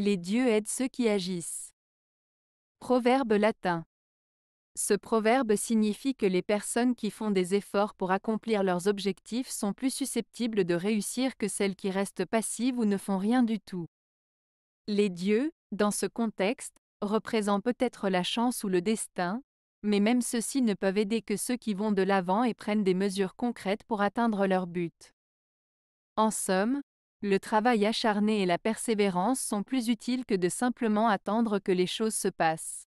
Les dieux aident ceux qui agissent. Proverbe latin. Ce proverbe signifie que les personnes qui font des efforts pour accomplir leurs objectifs sont plus susceptibles de réussir que celles qui restent passives ou ne font rien du tout. Les dieux, dans ce contexte, représentent peut-être la chance ou le destin, mais même ceux-ci ne peuvent aider que ceux qui vont de l'avant et prennent des mesures concrètes pour atteindre leur but. En somme, le travail acharné et la persévérance sont plus utiles que de simplement attendre que les choses se passent.